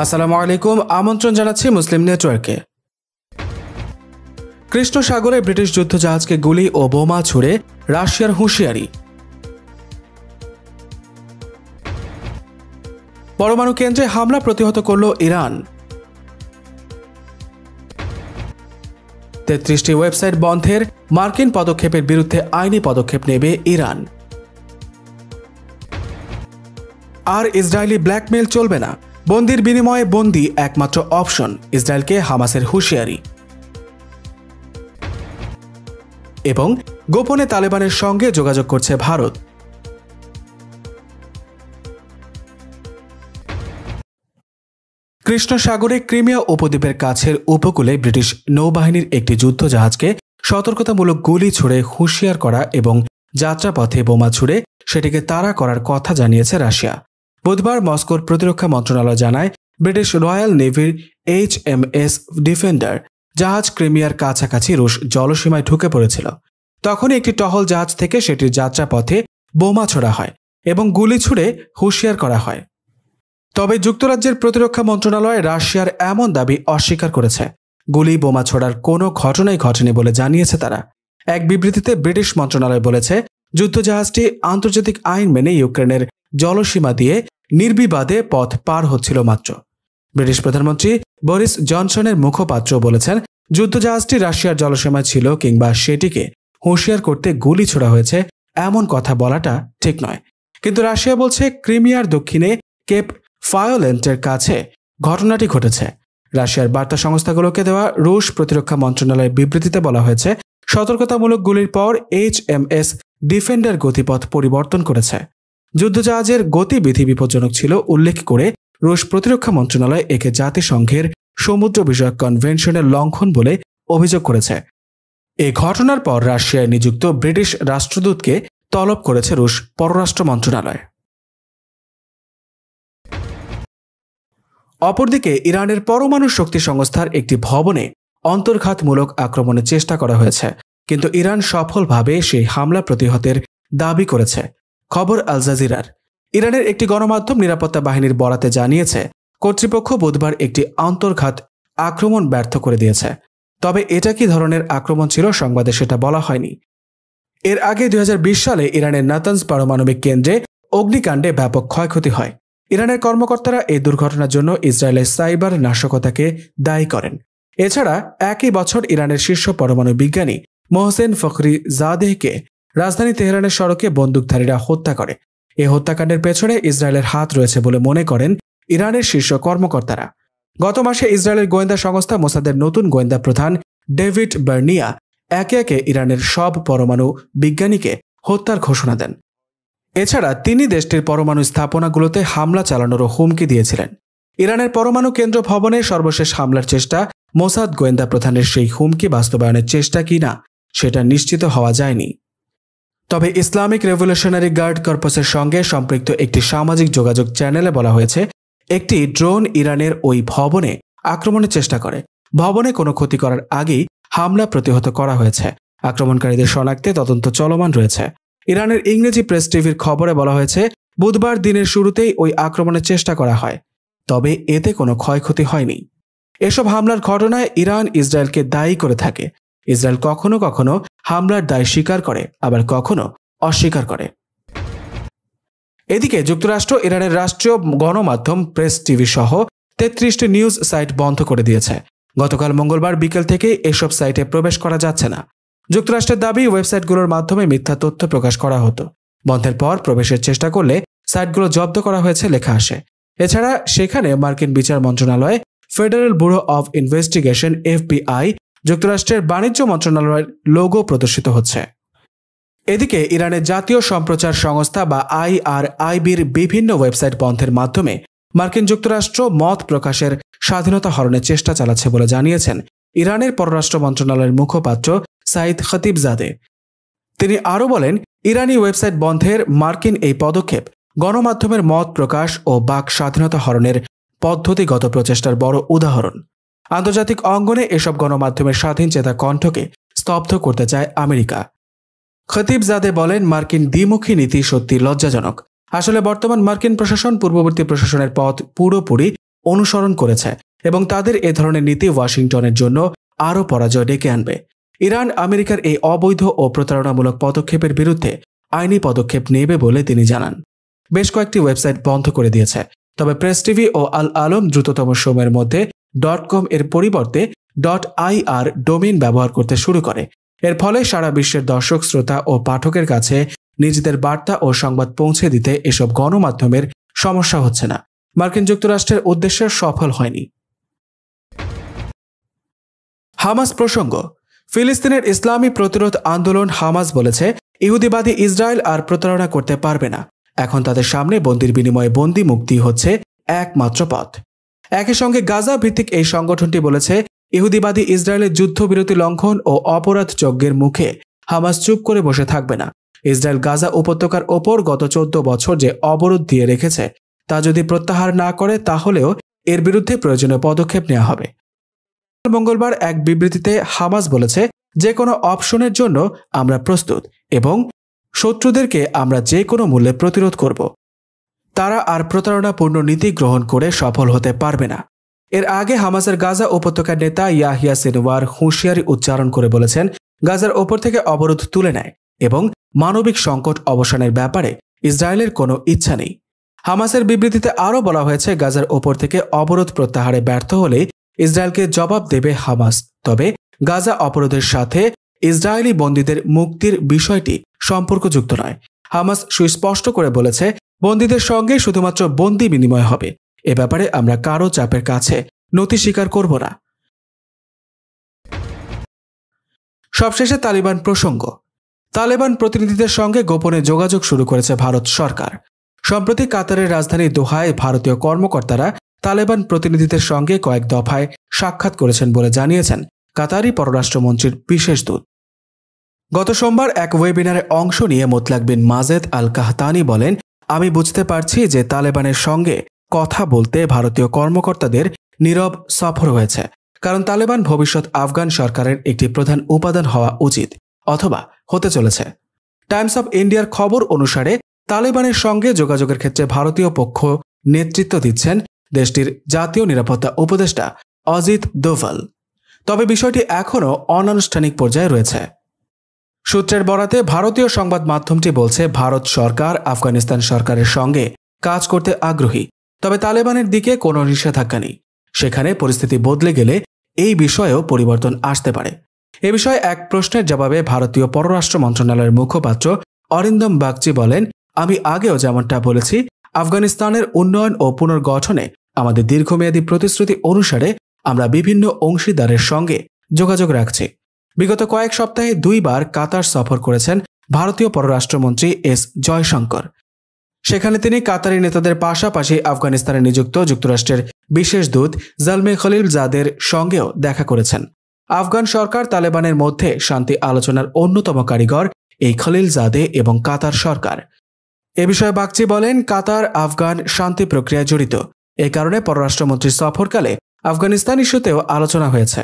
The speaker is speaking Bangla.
আসসালামু আলাইকুম আমন্ত্রণ জানাচ্ছি মুসলিম নেটওয়ার্কে কৃষ্ণ সাগরে ব্রিটিশ যুদ্ধজাহাজকে গুলি ও বোমা ছুড়ে রাশিয়ার হুঁশিয়ারি পরমাণু কেন্দ্রে হামলা প্রতিহত করল ইরান তেত্রিশটি ওয়েবসাইট বন্ধের মার্কিন পদক্ষেপের বিরুদ্ধে আইনি পদক্ষেপ নেবে ইরান আর ইসরায়েলি ব্ল্যাকমেল চলবে না বন্দির বিনিময়ে বন্দি একমাত্র অপশন ইসরায়েলকে হামাসের হুঁশিয়ারি এবং গোপনে তালেবানের সঙ্গে যোগাযোগ করছে ভারত কৃষ্ণ সাগরে ক্রিমিয়া উপদ্বীপের কাছের উপকূলে ব্রিটিশ নৌবাহিনীর একটি যুদ্ধজাহাজকে সতর্কতামূলক গুলি ছুড়ে হুঁশিয়ার করা এবং যাত্রাপথে বোমা ছুড়ে সেটিকে তাড়া করার কথা জানিয়েছে রাশিয়া বুধবার মস্কোর প্রতিরক্ষা মন্ত্রণালয় জানায় ব্রিটিশ রয়্যাল নেভির এইচ এম এস ডিফেন্ডার জাহাজ ক্রিমিয়ার কাছাকাছি রুশ জলসীমায় ঢুকে পড়েছিল তখনই একটি টহল জাহাজ থেকে সেটির যাত্রাপথে বোমা ছোড়া হয় এবং গুলি ছুড়ে হুঁশিয়ার করা হয় তবে যুক্তরাজ্যের প্রতিরক্ষা মন্ত্রণালয় রাশিয়ার এমন দাবি অস্বীকার করেছে গুলি বোমা ছোড়ার কোনো ঘটনাই ঘটেনি বলে জানিয়েছে তারা এক বিবৃতিতে ব্রিটিশ মন্ত্রণালয় বলেছে যুদ্ধজাহাজটি আন্তর্জাতিক আইন মেনে ইউক্রেনের জলসীমা দিয়ে নির্বিবাদে পথ পার হচ্ছিল মাত্র ব্রিটিশ প্রধানমন্ত্রী বরিস জনসনের মুখপাত্র বলেছেন যুদ্ধজাহাজটি রাশিয়ার জলসীমায় ছিল কিংবা সেটিকে হুঁশিয়ার করতে গুলি ছোড়া হয়েছে এমন কথা বলাটা ঠিক নয় কিন্তু রাশিয়া বলছে ক্রিমিয়ার দক্ষিণে কেপ ফায়োলেন্টের কাছে ঘটনাটি ঘটেছে রাশিয়ার বার্তা সংস্থাগুলোকে দেওয়া রুশ প্রতিরক্ষা মন্ত্রণালয়ের বিবৃতিতে বলা হয়েছে সতর্কতামূলক গুলির পর এইচ এম এস ডিফেন্ডার গতিপথ পরিবর্তন করেছে যুদ্ধজাহাজের গতিবিধি বিপজ্জনক ছিল উল্লেখ করে রুশ প্রতিরক্ষা মন্ত্রণালয় একে জাতিসংঘের সমুদ্র বিষয়ক কনভেনশনের লঙ্ঘন বলে অভিযোগ করেছে এ ঘটনার পর রাশিয়ায় নিযুক্ত ব্রিটিশ রাষ্ট্রদূতকে তলব করেছে রুশ পররাষ্ট্র মন্ত্রণালয় অপরদিকে ইরানের পরমাণু শক্তি সংস্থার একটি ভবনে অন্তর্ঘাতমূলক আক্রমণের চেষ্টা করা হয়েছে কিন্তু ইরান সফলভাবে সেই হামলা প্রতিহতের দাবি করেছে খবর আল জাজিরার ইরানের একটি গণমাধ্যম নিরাপত্তা বাহিনীর বরাতে জানিয়েছে কর্তৃপক্ষ বুধবার একটি আন্তর্ঘাত আক্রমণ ব্যর্থ করে দিয়েছে তবে এটা কি ধরনের আক্রমণ ছিল সংবাদে সেটা বলা হয়নি এর আগে দুই সালে ইরানের নাতানস পারমাণবিক কেন্দ্রে অগ্নিকাণ্ডে ব্যাপক ক্ষয়ক্ষতি হয় ইরানের কর্মকর্তারা এই দুর্ঘটনার জন্য ইসরায়েলের সাইবার নাশকতাকে দায়ী করেন এছাড়া একই বছর ইরানের শীর্ষ পরমাণু বিজ্ঞানী মোহসেন ফখরি জাদেহকে রাজধানী তেহরানের সড়কে বন্দুকধারীরা হত্যা করে এ হত্যাকাণ্ডের পেছনে ইসরায়েলের হাত রয়েছে বলে মনে করেন ইরানের শীর্ষ কর্মকর্তারা গত মাসে ইসরায়েলের গোয়েন্দা সংস্থা মোসাদের নতুন গোয়েন্দা প্রধান ডেভিড বার্নিয়া একে একে ইরানের সব পরমাণু বিজ্ঞানীকে হত্যার ঘোষণা দেন এছাড়া তিনি দেশটির পরমাণু স্থাপনাগুলোতে হামলা চালানোরও হুমকি দিয়েছিলেন ইরানের পরমাণু কেন্দ্র ভবনে সর্বশেষ হামলার চেষ্টা মোসাদ গোয়েন্দা প্রধানের সেই হুমকি বাস্তবায়নের চেষ্টা কিনা সেটা নিশ্চিত হওয়া যায়নি তবে ইসলামিক রেভলিউশনারি গার্ড কর্পসের সঙ্গে সম্পৃক্ত একটি সামাজিক যোগাযোগ চ্যানেলে বলা হয়েছে একটি ড্রোন ইরানের ওই ভবনে আক্রমণের চেষ্টা করে ভবনে কোনো ক্ষতি করার আগেই হামলা প্রতিহত করা হয়েছে আক্রমণকারীদের শনাক্তে তদন্ত চলমান রয়েছে ইরানের ইংরেজি প্রেস টিভির খবরে বলা হয়েছে বুধবার দিনের শুরুতেই ওই আক্রমণের চেষ্টা করা হয় তবে এতে কোনো ক্ষয়ক্ষতি হয়নি এসব হামলার ঘটনায় ইরান ইসরায়েলকে দায়ী করে থাকে ইসরায়েল কখনো কখনো হামলার দায় স্বীকার করে আবার কখনো অস্বীকার করে এদিকে যুক্তরাষ্ট্র ইরানের রাষ্ট্রীয় গণমাধ্যম প্রেস টিভি সহ তেত্রিশটি নিউজ সাইট বন্ধ করে দিয়েছে গতকাল মঙ্গলবার বিকেল থেকে এসব সাইটে প্রবেশ করা যাচ্ছে না যুক্তরাষ্ট্রের দাবি ওয়েবসাইটগুলোর মাধ্যমে মিথ্যা তথ্য প্রকাশ করা হতো বন্ধের পর প্রবেশের চেষ্টা করলে সাইটগুলো জব্দ করা হয়েছে লেখা আসে এছাড়া সেখানে মার্কিন বিচার মন্ত্রণালয় federal bureau of investigation FBI যুক্তরাষ্ট্রের বাণিজ্য মন্ত্রণালয়ের লোগো প্রদর্শিত হচ্ছে এদিকে ইরানের জাতীয় সম্প্রচার সংস্থা বা আইআরআইবির বিভিন্ন ওয়েবসাইট বন্ধের মাধ্যমে মার্কিন যুক্তরাষ্ট্র মত প্রকাশের স্বাধীনতা হরণের চেষ্টা চালাচ্ছে বলে জানিয়েছেন ইরানের পররাষ্ট্র মন্ত্রণালয়ের মুখপাত্র খতিব খতিবজাদে তিনি আরও বলেন ইরানি ওয়েবসাইট বন্ধের মার্কিন এই পদক্ষেপ গণমাধ্যমের মত প্রকাশ ও বাক স্বাধীনতা হরণের পদ্ধতিগত প্রচেষ্টার বড় উদাহরণ আন্তর্জাতিক অঙ্গনে এসব গণমাধ্যমের স্বাধীন চেতা কণ্ঠকে স্তব্ধ করতে চায় আমেরিকা খতিব জাদে বলেন মার্কিন দ্বিমুখী নীতি সত্যি লজ্জাজনক আসলে বর্তমান মার্কিন প্রশাসন পূর্ববর্তী প্রশাসনের পথ পুরোপুরি অনুসরণ করেছে এবং তাদের এ ধরনের নীতি ওয়াশিংটনের জন্য আরও পরাজয় ডেকে আনবে ইরান আমেরিকার এই অবৈধ ও প্রতারণামূলক পদক্ষেপের বিরুদ্ধে আইনি পদক্ষেপ নেবে বলে তিনি জানান বেশ কয়েকটি ওয়েবসাইট বন্ধ করে দিয়েছে তবে প্রেস টিভি ও আল আলম দ্রুততম সময়ের মধ্যে ডট কম এর পরিবর্তে ডট আই আর ডোমেন ব্যবহার করতে শুরু করে এর ফলে সারা বিশ্বের দর্শক শ্রোতা ও পাঠকের কাছে নিজেদের বার্তা ও সংবাদ পৌঁছে দিতে এসব গণমাধ্যমের সমস্যা হচ্ছে না মার্কিন যুক্তরাষ্ট্রের উদ্দেশ্য সফল হয়নি হামাস প্রসঙ্গ ফিলিস্তিনের ইসলামী প্রতিরোধ আন্দোলন হামাস বলেছে ইহুদিবাদী ইসরায়েল আর প্রতারণা করতে পারবে না এখন তাদের সামনে বন্দির বিনিময়ে বন্দি মুক্তি হচ্ছে একমাত্র পথ একই সঙ্গে গাজা ভিত্তিক এই সংগঠনটি বলেছে ইহুদিবাদী ইসরায়েলের যুদ্ধবিরতি লঙ্ঘন ও অপরাধ যজ্ঞের মুখে হামাস চুপ করে বসে থাকবে না ইসরায়েল গাজা উপত্যকার ওপর গত চোদ্দ বছর যে অবরোধ দিয়ে রেখেছে তা যদি প্রত্যাহার না করে তাহলেও এর বিরুদ্ধে প্রয়োজনীয় পদক্ষেপ নেওয়া হবে মঙ্গলবার এক বিবৃতিতে হামাস বলেছে যে কোনো অপশনের জন্য আমরা প্রস্তুত এবং শত্রুদেরকে আমরা যে কোনো মূল্যে প্রতিরোধ করব তারা আর প্রতারণাপূর্ণ নীতি গ্রহণ করে সফল হতে পারবে না এর আগে হামাসের গাজা উপত্যকার নেতা ইয়াহিয়া সিনওয়ার হুঁশিয়ারি উচ্চারণ করে বলেছেন গাজার ওপর থেকে অবরোধ তুলে নেয় এবং মানবিক সংকট অবসানের ব্যাপারে ইসরায়েলের কোনো ইচ্ছা নেই হামাসের বিবৃতিতে আরও বলা হয়েছে গাজার ওপর থেকে অবরোধ প্রত্যাহারে ব্যর্থ হলে ইসরায়েলকে জবাব দেবে হামাস তবে গাজা অবরোধের সাথে ইসরায়েলি বন্দীদের মুক্তির বিষয়টি সম্পর্কযুক্ত নয় হামাস সুস্পষ্ট করে বলেছে বন্দীদের সঙ্গে শুধুমাত্র বন্দি বিনিময় হবে এ ব্যাপারে আমরা কারো চাপের কাছে নথি স্বীকার করব না সবশেষে তালিবান প্রসঙ্গ তালেবান প্রতিনিধিদের সঙ্গে গোপনে যোগাযোগ শুরু করেছে ভারত সরকার সম্প্রতি কাতারের রাজধানী দোহায় ভারতীয় কর্মকর্তারা তালেবান প্রতিনিধিদের সঙ্গে কয়েক দফায় সাক্ষাৎ করেছেন বলে জানিয়েছেন কাতারি পররাষ্ট্রমন্ত্রীর বিশেষ দূত গত সোমবার এক ওয়েবিনারে অংশ নিয়ে মোতলাক বিন মাজেদ আল কাহতানি বলেন আমি বুঝতে পারছি যে তালেবানের সঙ্গে কথা বলতে ভারতীয় কর্মকর্তাদের নীরব সফর হয়েছে কারণ তালেবান ভবিষ্যৎ আফগান সরকারের একটি প্রধান উপাদান হওয়া উচিত অথবা হতে চলেছে টাইমস অব ইন্ডিয়ার খবর অনুসারে তালেবানের সঙ্গে যোগাযোগের ক্ষেত্রে ভারতীয় পক্ষ নেতৃত্ব দিচ্ছেন দেশটির জাতীয় নিরাপত্তা উপদেষ্টা অজিত দোভাল তবে বিষয়টি এখনও অনানুষ্ঠানিক পর্যায়ে রয়েছে সূত্রের বরাতে ভারতীয় সংবাদ মাধ্যমটি বলছে ভারত সরকার আফগানিস্তান সরকারের সঙ্গে কাজ করতে আগ্রহী তবে তালেবানের দিকে কোনো নিষেধাজ্ঞা নেই সেখানে পরিস্থিতি বদলে গেলে এই বিষয়েও পরিবর্তন আসতে পারে এ বিষয়ে এক প্রশ্নের জবাবে ভারতীয় পররাষ্ট্র মন্ত্রণালয়ের মুখপাত্র অরিন্দম বাগচি বলেন আমি আগেও যেমনটা বলেছি আফগানিস্তানের উন্নয়ন ও পুনর্গঠনে আমাদের দীর্ঘমেয়াদী প্রতিশ্রুতি অনুসারে আমরা বিভিন্ন অংশীদারের সঙ্গে যোগাযোগ রাখছি বিগত কয়েক সপ্তাহে দুইবার কাতার সফর করেছেন ভারতীয় পররাষ্ট্রমন্ত্রী এস জয়শঙ্কর সেখানে তিনি কাতারি নেতাদের পাশাপাশি আফগানিস্তানে নিযুক্ত যুক্তরাষ্ট্রের বিশেষ দূত জালমে খলিল জাদের সঙ্গেও দেখা করেছেন আফগান সরকার তালেবানের মধ্যে শান্তি আলোচনার অন্যতম কারিগর এই খলিল জাদে এবং কাতার সরকার এ বিষয়ে বাগচি বলেন কাতার আফগান শান্তি প্রক্রিয়ায় জড়িত এ কারণে পররাষ্ট্রমন্ত্রীর সফরকালে আফগানিস্তান ইস্যুতেও আলোচনা হয়েছে